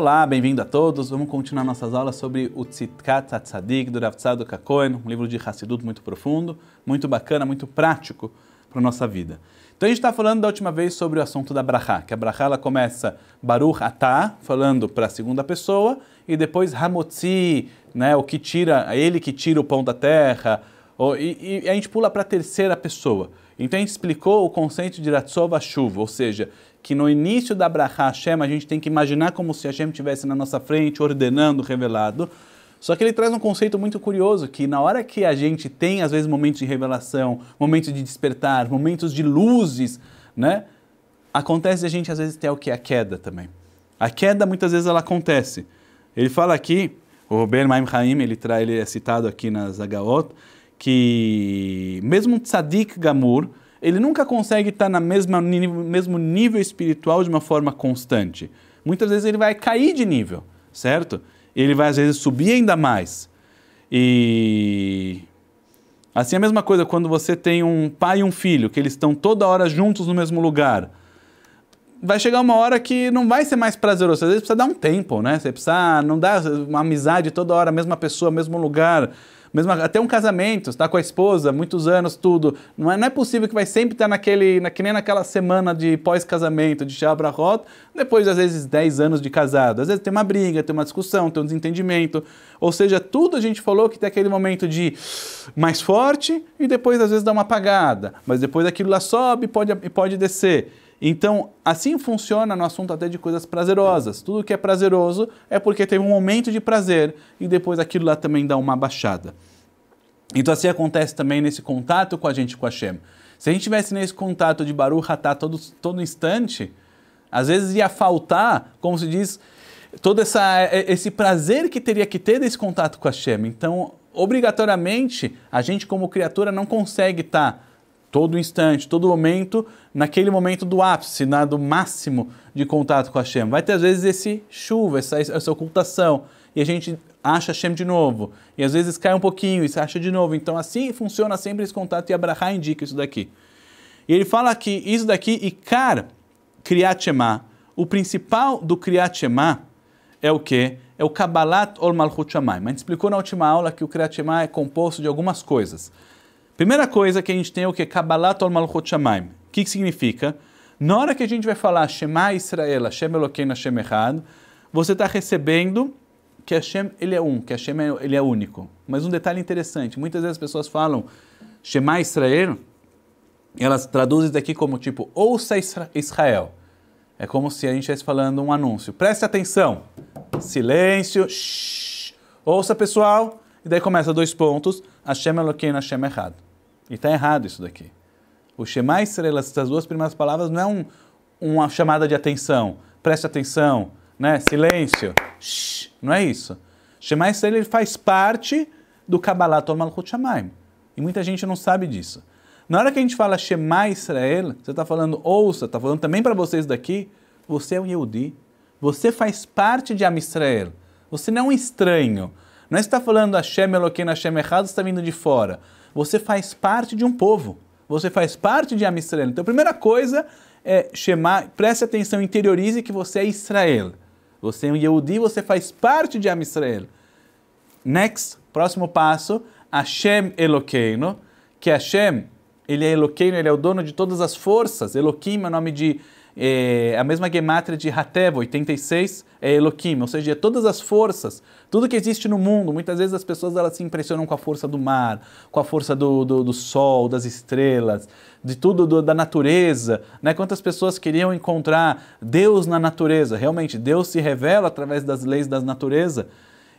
Olá, bem-vindo a todos. Vamos continuar nossas aulas sobre o Tzitkat Tzadik do Rav Tzadok Cohen, um livro de Hassidut muito profundo, muito bacana, muito prático para a nossa vida. Então a gente está falando da última vez sobre o assunto da Brahá, que a Brahá ela começa Baruch Atá, falando para a segunda pessoa, e depois Hamotzi, né, o que tira, ele que tira o pão da terra, e, e, a gente pula para a terceira pessoa. Então a gente explicou o conceito de Ratzova chuva, ou seja, que no início da Braha Hashem a gente tem que imaginar como se Hashem estivesse na nossa frente, ordenando, revelado. Só que ele traz um conceito muito curioso, que na hora que a gente tem, às vezes, momentos de revelação, momentos de despertar, momentos de luzes, né? Acontece a gente, às vezes, ter o que? A queda também. A queda, muitas vezes, ela acontece. Ele fala aqui, o Ben Maim Haim, ele, ele é citado aqui nas Zagaot, que mesmo tzadik gamur, ele nunca consegue estar no mesmo nível espiritual de uma forma constante. Muitas vezes ele vai cair de nível, certo? Ele vai às vezes subir ainda mais. E assim a mesma coisa quando você tem um pai e um filho, que eles estão toda hora juntos no mesmo lugar. Vai chegar uma hora que não vai ser mais prazeroso. Às vezes precisa dar um tempo, né? Você precisa não dar uma amizade toda hora, mesma pessoa, mesmo lugar mesmo até um casamento, está com a esposa, muitos anos, tudo. Não é, não é possível que vai sempre estar naquele, na, que nem naquela semana de pós-casamento, de rota depois às vezes 10 anos de casado. Às vezes tem uma briga, tem uma discussão, tem um desentendimento. Ou seja, tudo a gente falou que tem aquele momento de mais forte e depois às vezes dá uma apagada, mas depois aquilo lá sobe e pode, pode descer. Então, assim funciona no assunto até de coisas prazerosas. Tudo que é prazeroso é porque tem um momento de prazer e depois aquilo lá também dá uma baixada. Então, assim acontece também nesse contato com a gente, com a Shem. Se a gente tivesse nesse contato de Baru Hatá todo, todo instante, às vezes ia faltar, como se diz, todo essa, é, esse prazer que teria que ter desse contato com a Shem. Então, obrigatoriamente, a gente como criatura não consegue estar tá todo instante, todo momento, naquele momento do ápice, na, do máximo de contato com a Hashem. Vai ter às vezes esse chuva, essa, essa ocultação, e a gente acha Hashem de novo, e às vezes cai um pouquinho e se acha de novo. Então assim funciona sempre esse contato e Abraha indica isso daqui. E ele fala que isso daqui, e Kar Kriyat o principal do Kriyat é o que? É o Kabbalat Ol Malchut Shamayim. A gente explicou na última aula que o Kriyat é composto de algumas coisas. Primeira coisa que a gente tem é o que? Kabbalat ol malchut shamaim. O que, que significa? Na hora que a gente vai falar Shema Israel, Hashem Eloquim, Hashem Echad, você está recebendo que Hashem ele é um, que Hashem é, ele é único. Mas um detalhe interessante, muitas vezes as pessoas falam Shema Israel, elas traduzem daqui como tipo, ouça Israel. É como se a gente estivesse falando um anúncio. Preste atenção. Silêncio. Shh. Ouça, pessoal. E daí começa dois pontos. Hashem Eloquim, Hashem Echad. E está errado isso daqui. O Shema Israel, essas duas primeiras palavras, não é um, uma chamada de atenção. Preste atenção, né? Silêncio. Shhh, não é isso. Shema Israel ele faz parte do Kabbalah Tol Shamaim. E muita gente não sabe disso. Na hora que a gente fala Shema Israel, você está falando, ouça, está falando também para vocês daqui, você é um Yehudi. Você faz parte de Am Israel. Você não é um estranho. Não é está falando Hashem Eloquim, Hashem errado, você está vindo de fora. Você faz parte de um povo. Você faz parte de Am Israel. Então, a primeira coisa é chamar, preste atenção, interiorize que você é Israel. Você é um Yehudi, você faz parte de Am Israel. Next, próximo passo, Hashem Eloqueino, que Hashem, ele é Eloqueino, ele é o dono de todas as forças. Eloquim é o nome de é, a mesma gematria de Hateva, 86, é Elohim, ou seja, é todas as forças, tudo que existe no mundo. Muitas vezes as pessoas elas se impressionam com a força do mar, com a força do, do, do sol, das estrelas, de tudo do, da natureza. Né? Quantas pessoas queriam encontrar Deus na natureza? Realmente, Deus se revela através das leis da natureza.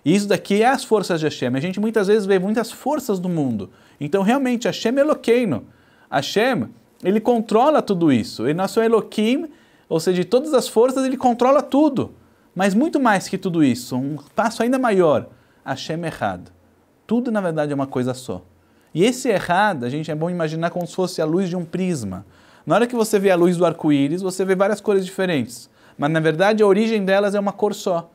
E isso daqui é as forças de Hashem. A gente muitas vezes vê muitas forças do mundo. Então, realmente, Hashem é Eloqueino. Hashem ele controla tudo isso. Ele nasceu Elohim, ou seja, de todas as forças, ele controla tudo. Mas muito mais que tudo isso, um passo ainda maior, Hashem errado. Tudo, na verdade, é uma coisa só. E esse errado, a gente é bom imaginar como se fosse a luz de um prisma. Na hora que você vê a luz do arco-íris, você vê várias cores diferentes. Mas, na verdade, a origem delas é uma cor só.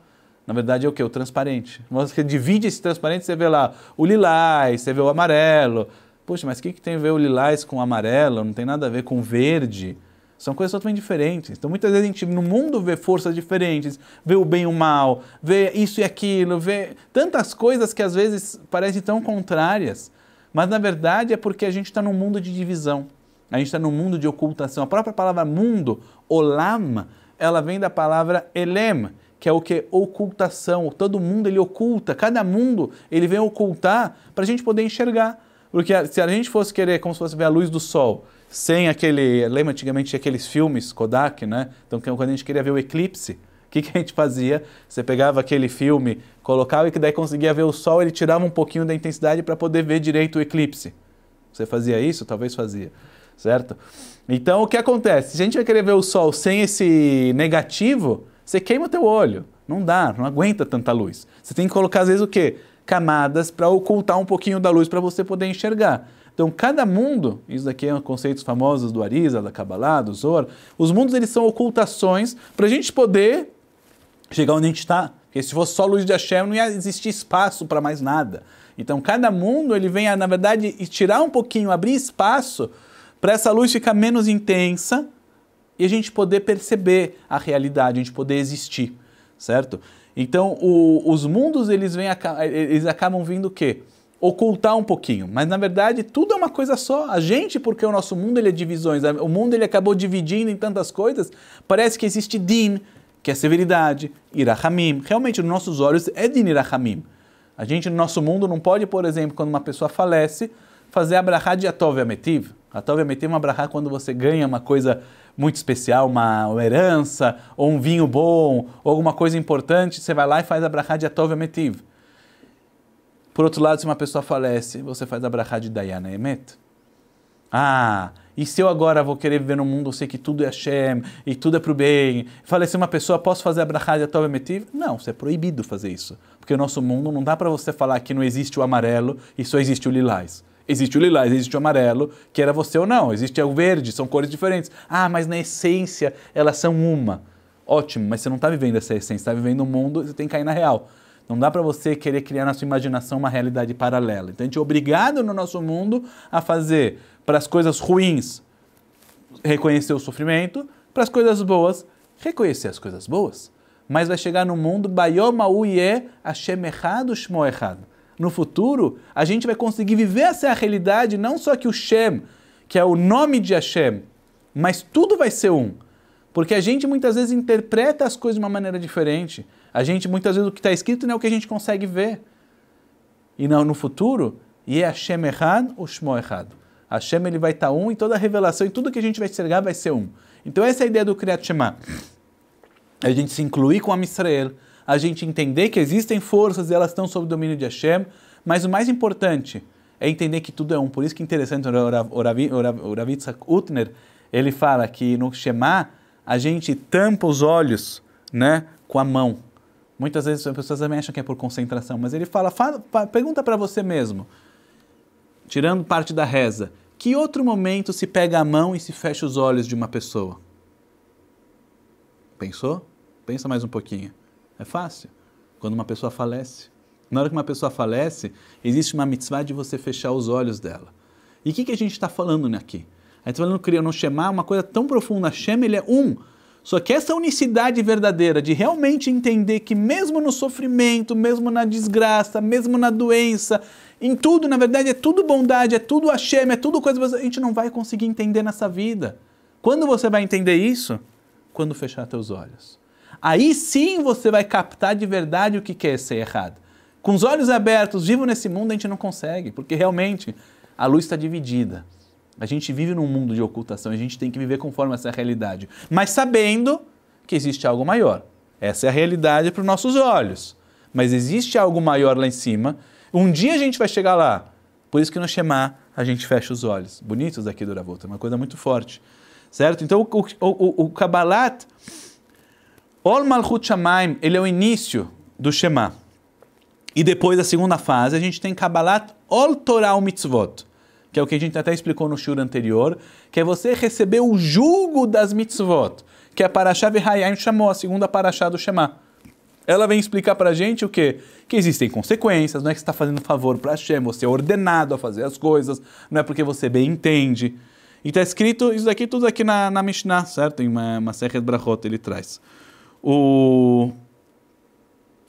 Na verdade é o que? O transparente. Você divide esse transparente, você vê lá o lilás, você vê o amarelo, Poxa, mas o que, que tem a ver o lilás com o amarelo? Não tem nada a ver com o verde. São coisas totalmente diferentes. Então, muitas vezes a gente no mundo vê forças diferentes, vê o bem e o mal, vê isso e aquilo, vê tantas coisas que às vezes parecem tão contrárias. Mas na verdade é porque a gente está num mundo de divisão. A gente está num mundo de ocultação. A própria palavra mundo, olam, ela vem da palavra elem, que é o que? Ocultação. Todo mundo ele oculta, cada mundo ele vem ocultar para a gente poder enxergar. Porque se a gente fosse querer, como se fosse ver a luz do sol, sem aquele. Lembra antigamente aqueles filmes Kodak, né? Então, é quando a gente queria ver o eclipse, o que, que a gente fazia? Você pegava aquele filme, colocava e que daí conseguia ver o sol, ele tirava um pouquinho da intensidade para poder ver direito o eclipse. Você fazia isso? Talvez fazia, certo? Então, o que acontece? Se a gente vai querer ver o sol sem esse negativo, você queima o teu olho. Não dá, não aguenta tanta luz. Você tem que colocar, às vezes, o quê? camadas para ocultar um pouquinho da luz para você poder enxergar. Então, cada mundo, isso daqui é um conceitos famosos do Arisa, da Kabbalah, do Zor, os mundos eles são ocultações para a gente poder chegar onde a gente está. Porque se fosse só luz de Hashem, não ia existir espaço para mais nada. Então, cada mundo ele vem, a, na verdade, tirar um pouquinho, abrir espaço para essa luz ficar menos intensa e a gente poder perceber a realidade, a gente poder existir, certo? Então, o, os mundos eles, vêm, eles acabam vindo o quê? Ocultar um pouquinho. Mas, na verdade, tudo é uma coisa só. A gente, porque o nosso mundo ele é divisões, o mundo ele acabou dividindo em tantas coisas, parece que existe din, que é severidade, irahamim. Realmente, nos nossos olhos, é din irahamim. A gente, no nosso mundo, não pode, por exemplo, quando uma pessoa falece, fazer a brahá de atov ametiv. Atov ametiv é uma brahá quando você ganha uma coisa muito especial, uma herança, ou um vinho bom, ou alguma coisa importante, você vai lá e faz a brachá de Atov Emetiv. Por outro lado, se uma pessoa falece, você faz a brachá de Dayana Emet. Ah, e se eu agora vou querer viver num mundo, eu sei que tudo é Hashem, e tudo é pro bem, falecer uma pessoa, posso fazer a brachá de Atov Emetiv? Não, você é proibido fazer isso. Porque o nosso mundo não dá para você falar que não existe o amarelo e só existe o lilás. Existe o lilás, existe o amarelo, que era você ou não. Existe o verde, são cores diferentes. Ah, mas na essência elas são uma. Ótimo, mas você não está vivendo essa essência, está vivendo um mundo, você tem que cair na real. Não dá para você querer criar na sua imaginação uma realidade paralela. Então a gente é obrigado no nosso mundo a fazer para as coisas ruins reconhecer o sofrimento, para as coisas boas reconhecer as coisas boas. Mas vai chegar no mundo Bayomahu Yeh Hashem Echad Shmo Errado no futuro, a gente vai conseguir viver essa realidade, não só que o Shem, que é o nome de Hashem, mas tudo vai ser um. Porque a gente muitas vezes interpreta as coisas de uma maneira diferente. A gente muitas vezes o que está escrito não é o que a gente consegue ver. E não, no futuro, e é Hashem errado ou Shmo errado. Hashem ele vai estar tá um e toda a revelação e tudo que a gente vai enxergar vai ser um. Então essa é a ideia do Kriyat Shema. A gente se incluir com a Israel, a gente entender que existem forças e elas estão sob o domínio de Hashem, mas o mais importante é entender que tudo é um. Por isso que é interessante, o Ravitzak Utner, ele fala que no Shema a gente tampa os olhos né, com a mão. Muitas vezes as pessoas também acham que é por concentração, mas ele fala, fala pergunta para você mesmo, tirando parte da reza, que outro momento se pega a mão e se fecha os olhos de uma pessoa? Pensou? Pensa mais um pouquinho. É fácil. Quando uma pessoa falece. Na hora que uma pessoa falece, existe uma mitzvah de você fechar os olhos dela. E o que, que a gente está falando aqui? A gente está falando criando um Shema, é uma coisa tão profunda. Shem, ele é um. Só que essa unicidade verdadeira de realmente entender que mesmo no sofrimento, mesmo na desgraça, mesmo na doença, em tudo, na verdade, é tudo bondade, é tudo Hashem, é tudo coisa que a gente não vai conseguir entender nessa vida. Quando você vai entender isso? Quando fechar teus olhos. Aí sim você vai captar de verdade o que é ser errado. Com os olhos abertos, vivo nesse mundo, a gente não consegue, porque realmente a luz está dividida. A gente vive num mundo de ocultação, a gente tem que viver conforme essa realidade, mas sabendo que existe algo maior. Essa é a realidade para os nossos olhos. Mas existe algo maior lá em cima. Um dia a gente vai chegar lá. Por isso que no Shema a gente fecha os olhos. Bonitos aqui do é uma coisa muito forte. Certo? Então o, o, o, o Kabbalat Ol Malchut Shamaim, ele é o início do Shema. E depois, a segunda fase, a gente tem Kabbalat Ol Torah Mitzvot, que é o que a gente até explicou no shur anterior, que é você receber o jugo das mitzvot, que é a Parashá Vihayim chamou, a segunda Parashá do Shema. Ela vem explicar para a gente o quê? Que existem consequências, não é que você está fazendo favor para Hashem, você é ordenado a fazer as coisas, não é porque você bem entende. E está escrito isso daqui tudo aqui na, na Mishnah, certo? Em uma, uma Serra de Brachot ele traz. O...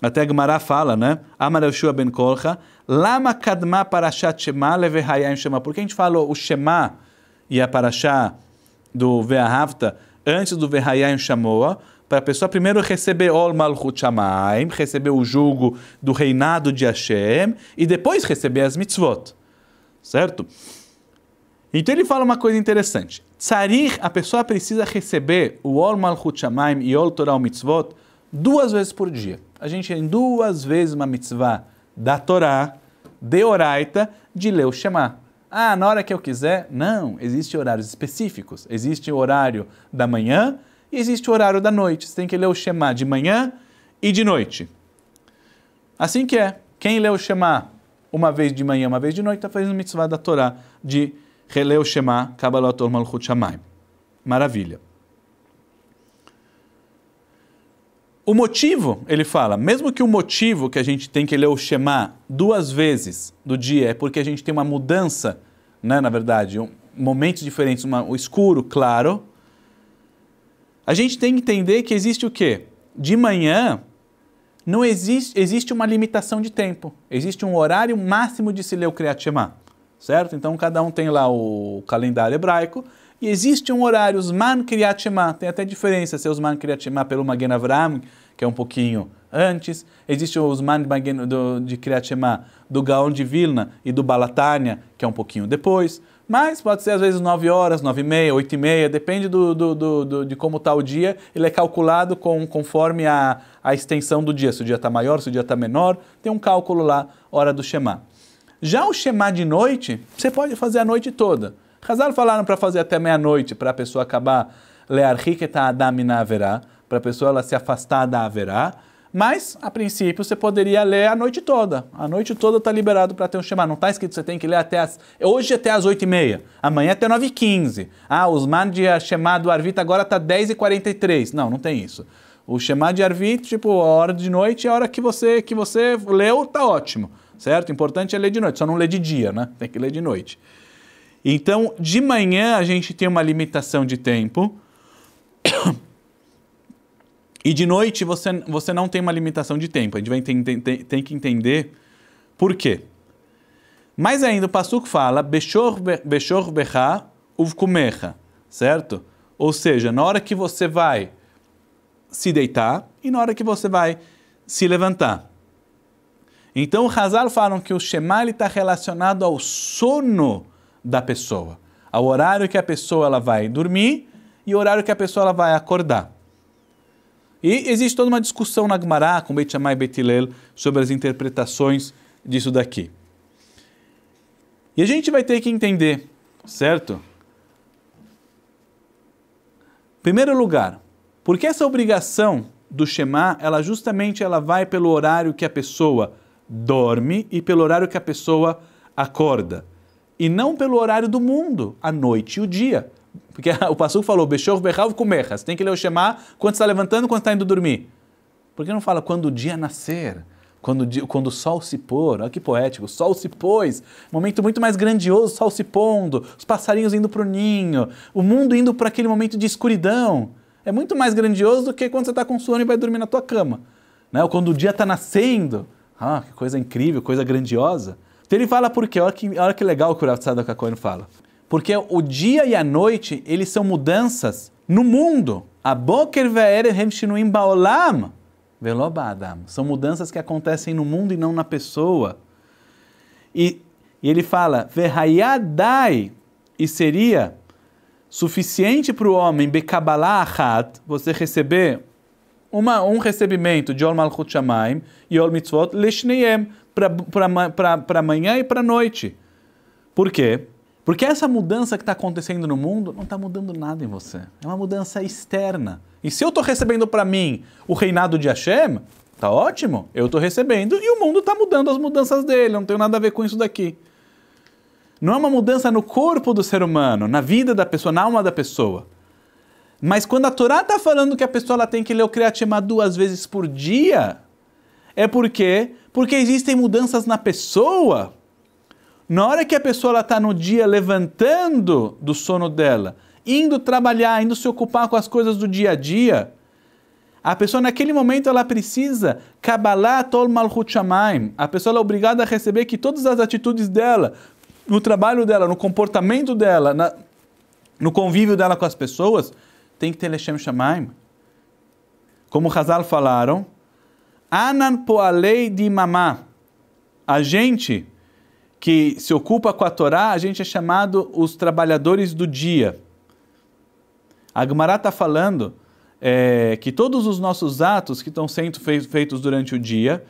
Até Gemara fala, né? Amar Yoshua ben Kolcha, Lama kadma parashat Shema levehayim Shema. Por que a gente fala o Shema e a parashá do Ve'ahavta antes do Verhayim Shamoa, para a pessoa primeiro receber Ol Malchut Shamaim, receber o jugo do reinado de Hashem, e depois receber as mitzvot. Certo? Então ele fala uma coisa interessante. Tzarir, a pessoa precisa receber o Ol Malchut Shamaim e Ol Torah Mitzvot duas vezes por dia. A gente tem duas vezes uma mitzvah da Torá, de Oraita, de ler o Shema. Ah, na hora que eu quiser? Não, existem horários específicos. Existe o horário da manhã e existe o horário da noite. Você tem que ler o Shema de manhã e de noite. Assim que é. Quem lê o Shema uma vez de manhã, uma vez de noite, está fazendo mitzvah da Torá de Releu Shema, Kabbalot Or Malchut Shamayim. Maravilha. O motivo, ele fala, mesmo que o motivo que a gente tem que ler o Shema duas vezes do dia é porque a gente tem uma mudança, né, na verdade, um, momentos diferentes, uma, o escuro, claro, a gente tem que entender que existe o quê? De manhã, não existe, existe uma limitação de tempo. Existe um horário máximo de se ler o Kriyat Shema certo? Então cada um tem lá o calendário hebraico e existe um horário, os Man Kriyat tem até diferença se é os Man Kriyat pelo Magen Avraham que é um pouquinho antes, existe os Man Magen do, de Kriyat do Gaon de Vilna e do Balatânia, que é um pouquinho depois, mas pode ser às vezes 9 horas, 9 e meia, 8 e meia, depende do, do, do, do de como está o dia. Ele é calculado com, conforme a, a extensão do dia, se o dia está maior, se o dia está menor, tem um cálculo lá, hora do Shema. Já o chamar de noite, você pode fazer a noite toda. Hazal falaram para fazer até meia-noite, para a pessoa acabar learhiketa adamina haverá, para a pessoa ela se afastar da haverá. Mas, a princípio, você poderia ler a noite toda. A noite toda está liberado para ter um chamar Não está escrito que você tem que ler até as, hoje até as 8h30, amanhã até 9h15. Ah, os man de chamar do Arvita agora está 10h43. Não, não tem isso. O chamar de arvita tipo, a hora de noite é a hora que você, que você leu, está ótimo certo? O importante é ler de noite, só não ler de dia, né? Tem que ler de noite. Então, de manhã a gente tem uma limitação de tempo. E de noite você, você não tem uma limitação de tempo. A gente vai tem, tem, tem que entender por quê. Mais ainda, o Pasuk fala, Bechor, bechor Becha Uvkumecha, certo? Ou seja, na hora que você vai se deitar e na hora que você vai se levantar. Então, o Hazal falam que o Shema está relacionado ao sono da pessoa, ao horário que a pessoa ela vai dormir e o horário que a pessoa ela vai acordar. E existe toda uma discussão na Gemara com Beit Shammai e Beit Hillel sobre as interpretações disso daqui. E a gente vai ter que entender, certo? Primeiro lugar, porque essa obrigação do Shema, ela justamente ela vai pelo horário que a pessoa dorme e pelo horário que a pessoa acorda. E não pelo horário do mundo, a noite e o dia. Porque o pastor falou, Bechor Berrav você tem que ler o Shema quando está levantando, quando está indo dormir. Por que não fala quando o dia nascer? Quando o, dia, quando o sol se pôr, olha que poético, o sol se pôs, momento muito mais grandioso, o sol se pondo, os passarinhos indo para o ninho, o mundo indo para aquele momento de escuridão. É muito mais grandioso do que quando você está com sono e vai dormir na tua cama. Né? Ou quando o dia está nascendo. Ah, que coisa incrível, coisa grandiosa. Então ele fala por quê? Olha que, olha que legal que o Rav Tzadok HaKohen fala. Porque o dia e a noite, eles são mudanças no mundo. A boker ba'olam Velobadam. São mudanças que acontecem no mundo e não na pessoa. E, e ele fala, verhayadai, e seria suficiente para o homem, bekabalahat, você receber uma, um recebimento de Ol Malchut Shamaim e Ol Mitzvot Lishneiem, para amanhã e para noite. Por quê? Porque essa mudança que está acontecendo no mundo não está mudando nada em você. É uma mudança externa. E se eu estou recebendo para mim o reinado de Hashem, tá ótimo, eu estou recebendo e o mundo está mudando as mudanças dele, não tenho nada a ver com isso daqui. Não é uma mudança no corpo do ser humano, na vida da pessoa, na alma da pessoa. Mas quando a Torá está falando que a pessoa ela tem que ler o Kriyat duas vezes por dia, é porque porque existem mudanças na pessoa. Na hora que a pessoa está no dia levantando do sono dela, indo trabalhar, indo se ocupar com as coisas do dia a dia, a pessoa naquele momento ela precisa Kabbalah Tol Malchut Shamaim. A pessoa é obrigada a receber que todas as atitudes dela, no trabalho dela, no comportamento dela, na, no convívio dela com as pessoas, tem que ter Leshem Shamaim. Como o Hazal falaram, Anan poalei de mamá. A gente que se ocupa com a Torá, a gente é chamado os trabalhadores do dia. A Gemara está falando é, que todos os nossos atos que estão sendo feitos durante o dia,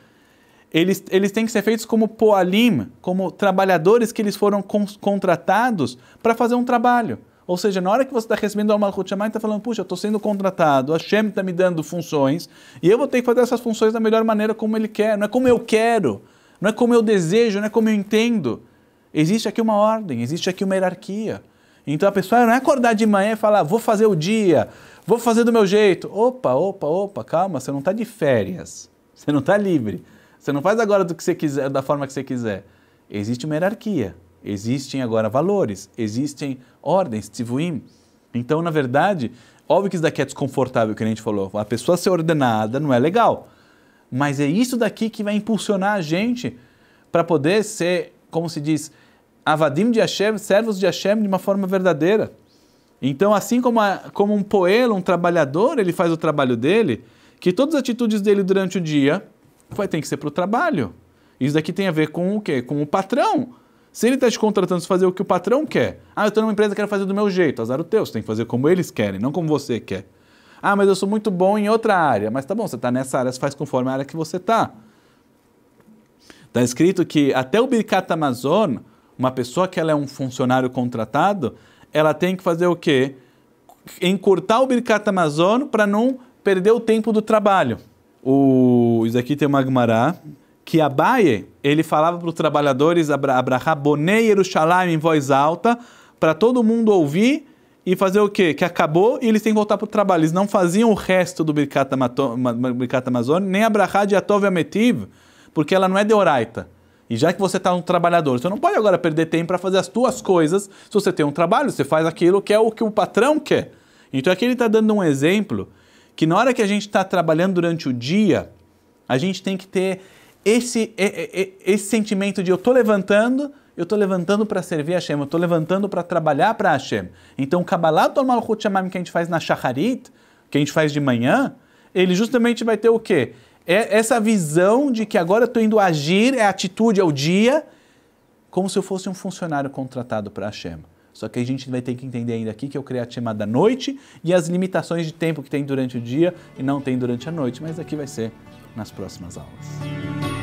eles, eles têm que ser feitos como poalim, como trabalhadores que eles foram contratados para fazer um trabalho. Ou seja, na hora que você está recebendo a Malchut Shamayim, está falando, puxa, eu estou sendo contratado, a Shem está me dando funções, e eu vou ter que fazer essas funções da melhor maneira como ele quer, não é como eu quero, não é como eu desejo, não é como eu entendo. Existe aqui uma ordem, existe aqui uma hierarquia. Então a pessoa não é acordar de manhã e falar, vou fazer o dia, vou fazer do meu jeito. Opa, opa, opa, calma, você não está de férias, você não está livre, você não faz agora do que você quiser, da forma que você quiser. Existe uma hierarquia. Existem agora valores, existem ordens, tivuim. Então, na verdade, óbvio que isso daqui é desconfortável, que a gente falou. A pessoa ser ordenada não é legal. Mas é isso daqui que vai impulsionar a gente para poder ser, como se diz, avadim de Hashem, servos de Hashem de uma forma verdadeira. Então, assim como, a, como um poelo, um trabalhador, ele faz o trabalho dele, que todas as atitudes dele durante o dia vai ter que ser para o trabalho. Isso daqui tem a ver com o quê? Com o patrão. Se ele está te contratando para fazer o que o patrão quer, ah, eu estou numa empresa que quero fazer do meu jeito, azar o teu, você tem que fazer como eles querem, não como você quer. Ah, mas eu sou muito bom em outra área. Mas tá bom, você está nessa área, você faz conforme a área que você está. Está escrito que até o Birkat Amazon, uma pessoa que ela é um funcionário contratado, ela tem que fazer o quê? Encurtar o Birkat Amazon para não perder o tempo do trabalho. O... Isso aqui tem uma Agmará, que Abaye, ele falava para os trabalhadores, Abraha, Bonei Yerushalayim em voz alta, para todo mundo ouvir e fazer o quê? Que acabou e eles têm que voltar para o trabalho. Eles não faziam o resto do Birkat, Amazônia, nem Abraha de Atov Ametiv, porque ela não é de Oraita. E já que você está um trabalhador, você não pode agora perder tempo para fazer as tuas coisas. Se você tem um trabalho, você faz aquilo que é o que o patrão quer. Então aqui ele está dando um exemplo que na hora que a gente está trabalhando durante o dia, a gente tem que ter esse, esse sentimento de eu estou levantando, eu estou levantando para servir a Hashem, eu estou levantando para trabalhar para Hashem. Então o Kabbalah do Malchut Shamaim que a gente faz na Shacharit, que a gente faz de manhã, ele justamente vai ter o quê? É essa visão de que agora eu estou indo agir, é a atitude, é dia, como se eu fosse um funcionário contratado para Hashem. Só que a gente vai ter que entender ainda aqui que eu criei a Shema da noite e as limitações de tempo que tem durante o dia e não tem durante a noite, mas aqui vai ser nas próximas aulas.